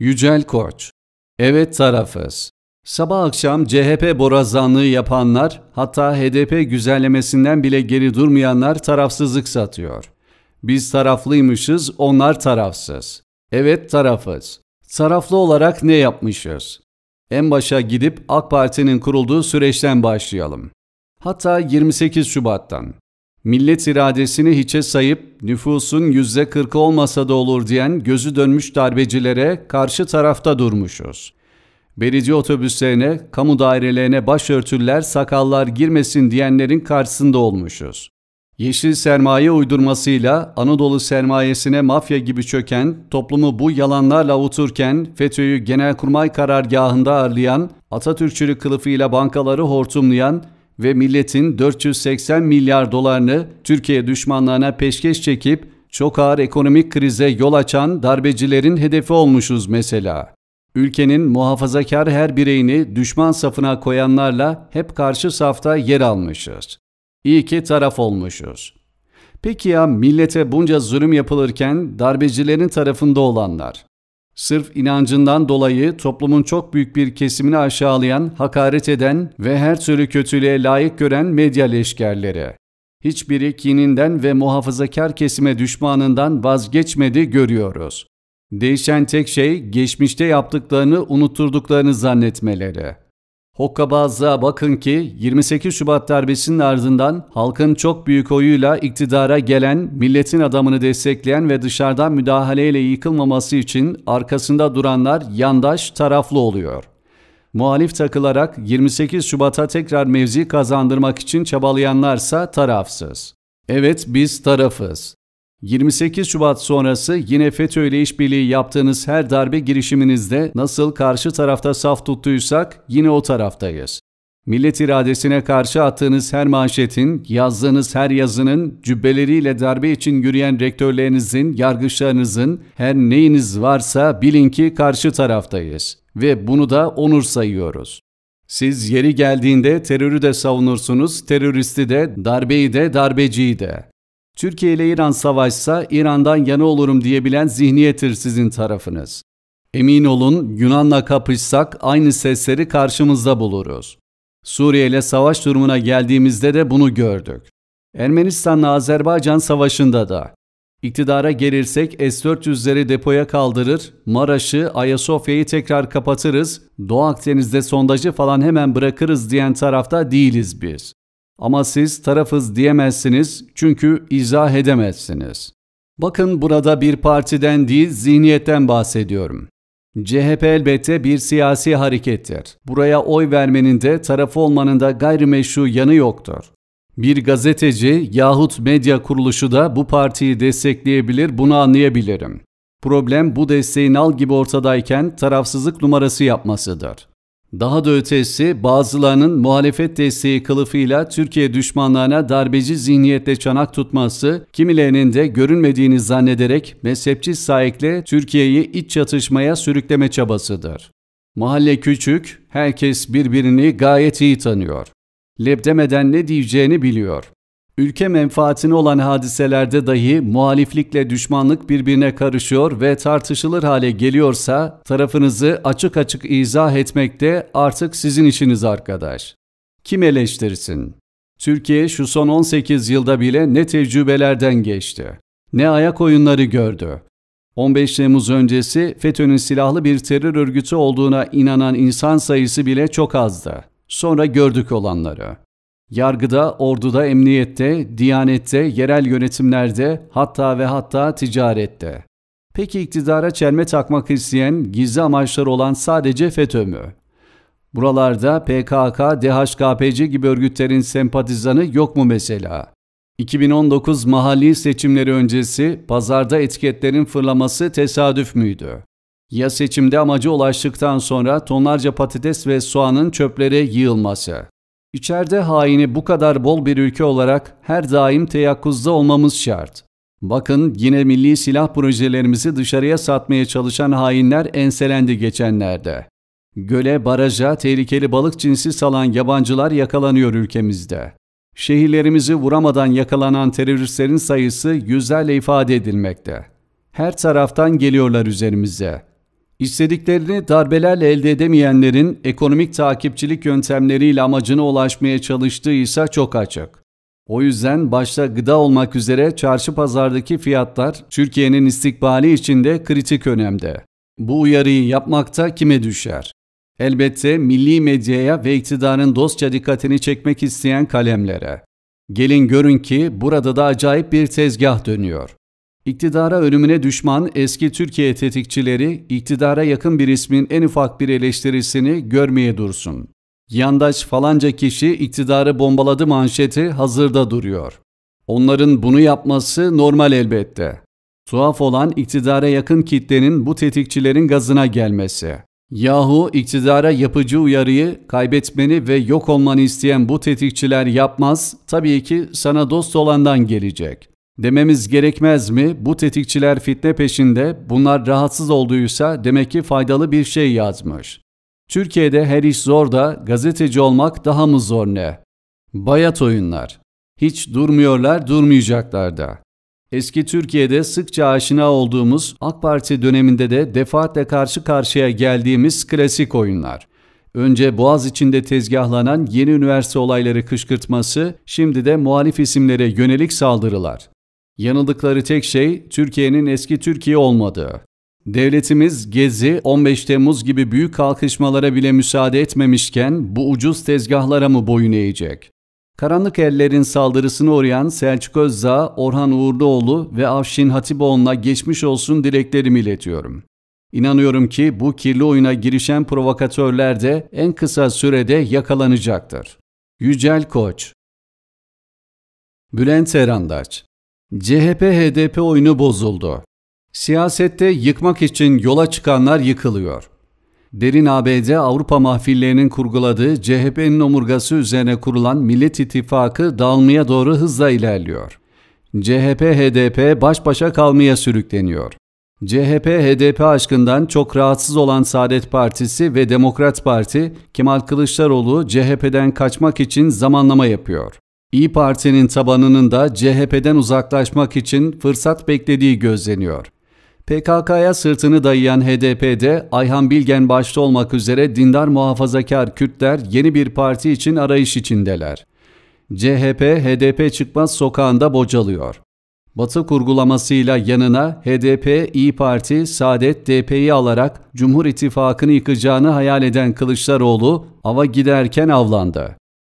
Yücel Koç Evet tarafız. Sabah akşam CHP borazanlığı yapanlar, hatta HDP güzellemesinden bile geri durmayanlar tarafsızlık satıyor. Biz taraflıymışız, onlar tarafsız. Evet tarafız. Taraflı olarak ne yapmışız? En başa gidip AK Parti'nin kurulduğu süreçten başlayalım. Hatta 28 Şubat'tan millet iradesini hiçe sayıp nüfusun yüzde kırkı olmasa da olur diyen gözü dönmüş darbecilere karşı tarafta durmuşuz. Belediye otobüslerine, kamu dairelerine başörtüler, sakallar girmesin diyenlerin karşısında olmuşuz. Yeşil sermaye uydurmasıyla Anadolu sermayesine mafya gibi çöken, toplumu bu yalanlarla avuturken FETÖ'yü genelkurmay karargahında ağırlayan, Atatürkçülük kılıfıyla bankaları hortumlayan, ve milletin 480 milyar dolarını Türkiye düşmanlarına peşkeş çekip çok ağır ekonomik krize yol açan darbecilerin hedefi olmuşuz mesela. Ülkenin muhafazakar her bireyini düşman safına koyanlarla hep karşı safta yer almışız. İyi ki taraf olmuşuz. Peki ya millete bunca zulüm yapılırken darbecilerin tarafında olanlar? Sırf inancından dolayı toplumun çok büyük bir kesimini aşağılayan, hakaret eden ve her türlü kötülüğe layık gören medya leşkerleri. Hiçbiri kininden ve muhafazakar kesime düşmanından vazgeçmedi görüyoruz. Değişen tek şey geçmişte yaptıklarını unuturduklarını zannetmeleri. Hokkabazlığa bakın ki 28 Şubat darbesinin ardından halkın çok büyük oyuyla iktidara gelen, milletin adamını destekleyen ve dışarıdan müdahaleyle yıkılmaması için arkasında duranlar yandaş taraflı oluyor. Muhalif takılarak 28 Şubat'a tekrar mevzi kazandırmak için çabalayanlarsa tarafsız. Evet biz tarafız. 28 Şubat sonrası yine FETÖ ile işbirliği yaptığınız her darbe girişiminizde nasıl karşı tarafta saf tuttuysak yine o taraftayız. Millet iradesine karşı attığınız her manşetin, yazdığınız her yazının, cübbeleriyle darbe için yürüyen rektörlerinizin, yargıçlarınızın, her neyiniz varsa bilin ki karşı taraftayız ve bunu da onur sayıyoruz. Siz yeri geldiğinde terörü de savunursunuz, teröristi de, darbeyi de, darbeciyi de. Türkiye ile İran savaşsa İran'dan yana olurum diyebilen zihniyettir sizin tarafınız. Emin olun Yunan'la kapışsak aynı sesleri karşımızda buluruz. Suriye ile savaş durumuna geldiğimizde de bunu gördük. Ermenistan'la Azerbaycan savaşında da. İktidara gelirsek S-400'leri depoya kaldırır, Maraş'ı, Ayasofya'yı tekrar kapatırız, Doğu Akdeniz'de sondajı falan hemen bırakırız diyen tarafta değiliz biz. Ama siz tarafız diyemezsiniz çünkü izah edemezsiniz. Bakın burada bir partiden değil zihniyetten bahsediyorum. CHP elbette bir siyasi harekettir. Buraya oy vermenin de tarafı olmanın da gayrimeşru yanı yoktur. Bir gazeteci yahut medya kuruluşu da bu partiyi destekleyebilir, bunu anlayabilirim. Problem bu desteğin al gibi ortadayken tarafsızlık numarası yapmasıdır. Daha da ötesi bazılarının muhalefet desteği kılıfıyla Türkiye düşmanlarına darbeci zihniyetle çanak tutması, kimilerinin de görünmediğini zannederek mezhepçi sahikle Türkiye'yi iç çatışmaya sürükleme çabasıdır. Mahalle küçük, herkes birbirini gayet iyi tanıyor. Leb demeden ne diyeceğini biliyor. Ülke menfaatine olan hadiselerde dahi muhaliflikle düşmanlık birbirine karışıyor ve tartışılır hale geliyorsa tarafınızı açık açık izah etmekte artık sizin işiniz arkadaş. Kim eleştirsin? Türkiye şu son 18 yılda bile ne tecrübelerden geçti, ne ayak oyunları gördü. 15 Temmuz öncesi FETÖ'nün silahlı bir terör örgütü olduğuna inanan insan sayısı bile çok azdı. Sonra gördük olanları. Yargıda, orduda, emniyette, diyanette, yerel yönetimlerde, hatta ve hatta ticarette. Peki iktidara çelme takmak isteyen, gizli amaçları olan sadece FETÖ mü? Buralarda PKK, DHKPC gibi örgütlerin sempatizanı yok mu mesela? 2019 mahalli seçimleri öncesi pazarda etiketlerin fırlaması tesadüf müydü? Ya seçimde amaca ulaştıktan sonra tonlarca patates ve soğanın çöplere yığılması? İçeride haini bu kadar bol bir ülke olarak her daim teyakkuzda olmamız şart. Bakın yine milli silah projelerimizi dışarıya satmaya çalışan hainler enselendi geçenlerde. Göle, baraja tehlikeli balık cinsi salan yabancılar yakalanıyor ülkemizde. Şehirlerimizi vuramadan yakalanan teröristlerin sayısı yüzlerle ifade edilmekte. Her taraftan geliyorlar üzerimize. İstediklerini darbelerle elde edemeyenlerin ekonomik takipçilik yöntemleriyle amacına ulaşmaya çalıştığı ise çok açık. O yüzden başta gıda olmak üzere çarşı pazardaki fiyatlar Türkiye'nin istikbali içinde kritik önemde. Bu uyarıyı yapmakta kime düşer? Elbette milli medyaya ve iktidarın dostça dikkatini çekmek isteyen kalemlere. Gelin görün ki burada da acayip bir tezgah dönüyor. İktidara ölümüne düşman eski Türkiye tetikçileri iktidara yakın bir ismin en ufak bir eleştirisini görmeye dursun. Yandaş falanca kişi iktidarı bombaladı manşeti hazırda duruyor. Onların bunu yapması normal elbette. Tuhaf olan iktidara yakın kitlenin bu tetikçilerin gazına gelmesi. Yahu iktidara yapıcı uyarıyı kaybetmeni ve yok olmanı isteyen bu tetikçiler yapmaz, tabii ki sana dost olandan gelecek. Dememiz gerekmez mi? Bu tetikçiler fitne peşinde, bunlar rahatsız olduysa demek ki faydalı bir şey yazmış. Türkiye'de her iş zor da gazeteci olmak daha mı zor ne? Bayat oyunlar. Hiç durmuyorlar, durmayacaklar da. Eski Türkiye'de sıkça aşina olduğumuz, AK Parti döneminde de defaatle karşı karşıya geldiğimiz klasik oyunlar. Önce Boğaz içinde tezgahlanan yeni üniversite olayları kışkırtması, şimdi de muhalif isimlere yönelik saldırılar. Yanıldıkları tek şey Türkiye'nin eski Türkiye olmadığı. Devletimiz Gezi, 15 Temmuz gibi büyük kalkışmalara bile müsaade etmemişken bu ucuz tezgahlara mı boyun eğecek? Karanlık ellerin saldırısını uğrayan Selçuk Özdağ, Orhan Uğurluoğlu ve Afşin Hatipoğlu'na geçmiş olsun dileklerimi iletiyorum. İnanıyorum ki bu kirli oyuna girişen provokatörler de en kısa sürede yakalanacaktır. Yücel Koç Bülent Erandaç CHP-HDP oyunu bozuldu. Siyasette yıkmak için yola çıkanlar yıkılıyor. Derin ABD Avrupa mahfillerinin kurguladığı CHP'nin omurgası üzerine kurulan Millet İttifakı dağılmaya doğru hızla ilerliyor. CHP-HDP baş başa kalmaya sürükleniyor. CHP-HDP aşkından çok rahatsız olan Saadet Partisi ve Demokrat Parti, Kemal Kılıçdaroğlu CHP'den kaçmak için zamanlama yapıyor. İyi Parti'nin tabanının da CHP'den uzaklaşmak için fırsat beklediği gözleniyor. PKK'ya sırtını dayayan HDP'de Ayhan Bilgen başta olmak üzere dindar muhafazakar Kürtler yeni bir parti için arayış içindeler. CHP, HDP çıkmaz sokağında bocalıyor. Batı kurgulamasıyla yanına HDP, İyi Parti, Saadet, DP'yi alarak Cumhur İttifakı'nı yıkacağını hayal eden Kılıçdaroğlu ava giderken avlandı.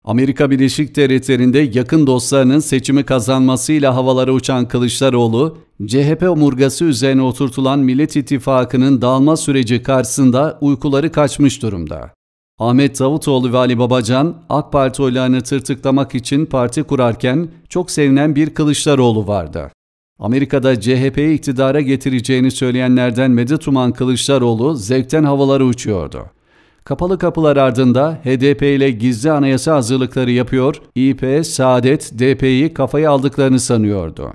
Amerika Birleşik Devletleri'nde yakın dostlarının seçimi kazanmasıyla havalara uçan Kılıçdaroğlu, CHP omurgası üzerine oturtulan Millet İttifakı'nın dağılma süreci karşısında uykuları kaçmış durumda. Ahmet Davutoğlu ve Ali Babacan, AK Parti oylarını tırtıklamak için parti kurarken çok sevinen bir Kılıçdaroğlu vardı. Amerika'da CHP'yi iktidara getireceğini söyleyenlerden medet uman Kılıçdaroğlu zevkten havalara uçuyordu. Kapalı kapılar ardında HDP ile gizli anayasa hazırlıkları yapıyor, İP, Saadet, DP'yi kafaya aldıklarını sanıyordu.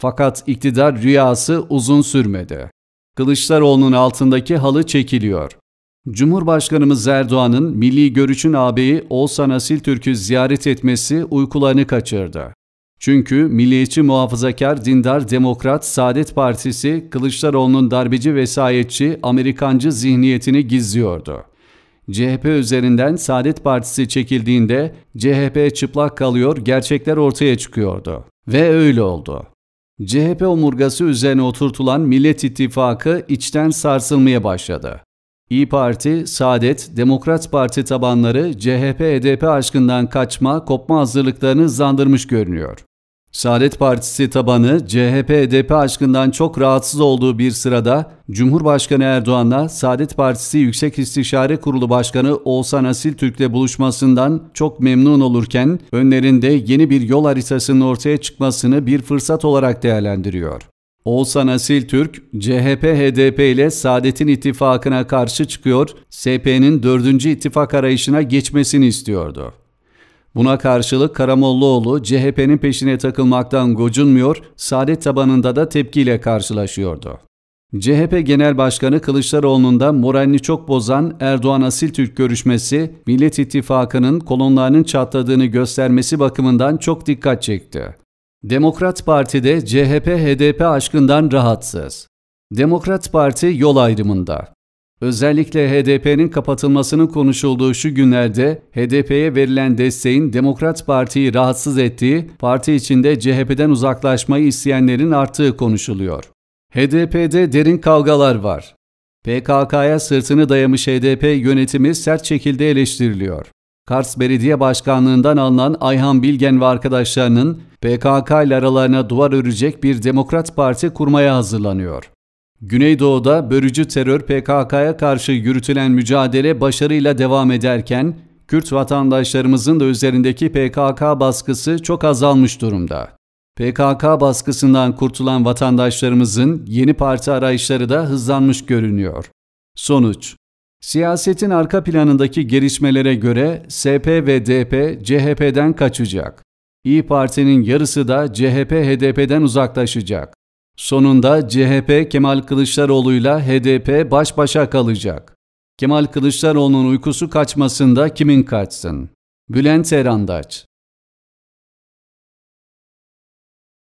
Fakat iktidar rüyası uzun sürmedi. Kılıçdaroğlu'nun altındaki halı çekiliyor. Cumhurbaşkanımız Erdoğan'ın milli görüşün ağabeyi Oğuzhan Türk'ü ziyaret etmesi uykularını kaçırdı. Çünkü Milliyetçi Muhafazakar Dindar Demokrat Saadet Partisi Kılıçdaroğlu'nun darbeci vesayetçi Amerikancı zihniyetini gizliyordu. CHP üzerinden Saadet Partisi çekildiğinde CHP çıplak kalıyor, gerçekler ortaya çıkıyordu. Ve öyle oldu. CHP omurgası üzerine oturtulan Millet İttifakı içten sarsılmaya başladı. İyi Parti, Saadet, Demokrat Parti tabanları CHP-HDP e aşkından kaçma, kopma hazırlıklarını zandırmış görünüyor. Saadet Partisi tabanı CHP-HDP aşkından çok rahatsız olduğu bir sırada Cumhurbaşkanı Erdoğan'la Saadet Partisi Yüksek İstişare Kurulu Başkanı Oğuzhan Asil Türk'le buluşmasından çok memnun olurken önlerinde yeni bir yol haritasının ortaya çıkmasını bir fırsat olarak değerlendiriyor. Oğuzhan Asil Türk, CHP-HDP ile Saadet'in ittifakına karşı çıkıyor, SP'nin dördüncü ittifak arayışına geçmesini istiyordu. Buna karşılık Karamollaoğlu CHP'nin peşine takılmaktan gocunmuyor, saadet tabanında da tepkiyle karşılaşıyordu. CHP Genel Başkanı Kılıçdaroğlu'nun da moralini çok bozan Erdoğan Asiltürk görüşmesi, Millet İttifakı'nın kolonlarının çatladığını göstermesi bakımından çok dikkat çekti. Demokrat Parti'de CHP-HDP aşkından rahatsız. Demokrat Parti yol ayrımında. Özellikle HDP'nin kapatılmasının konuşulduğu şu günlerde HDP'ye verilen desteğin Demokrat Parti'yi rahatsız ettiği, parti içinde CHP'den uzaklaşmayı isteyenlerin arttığı konuşuluyor. HDP'de derin kavgalar var. PKK'ya sırtını dayamış HDP yönetimi sert şekilde eleştiriliyor. Kars Belediye Başkanlığından alınan Ayhan Bilgen ve arkadaşlarının PKK ile aralarına duvar örecek bir Demokrat Parti kurmaya hazırlanıyor. Güneydoğu'da bölücü terör PKK'ya karşı yürütülen mücadele başarıyla devam ederken Kürt vatandaşlarımızın da üzerindeki PKK baskısı çok azalmış durumda. PKK baskısından kurtulan vatandaşlarımızın yeni parti arayışları da hızlanmış görünüyor. Sonuç Siyasetin arka planındaki gelişmelere göre SP ve DP CHP'den kaçacak. İyi Parti'nin yarısı da CHP-HDP'den uzaklaşacak. Sonunda CHP Kemal Kılıçdaroğlu'yla HDP baş başa kalacak. Kemal Kılıçdaroğlu'nun uykusu kaçmasında kimin kaçsın? Bülent Erandaç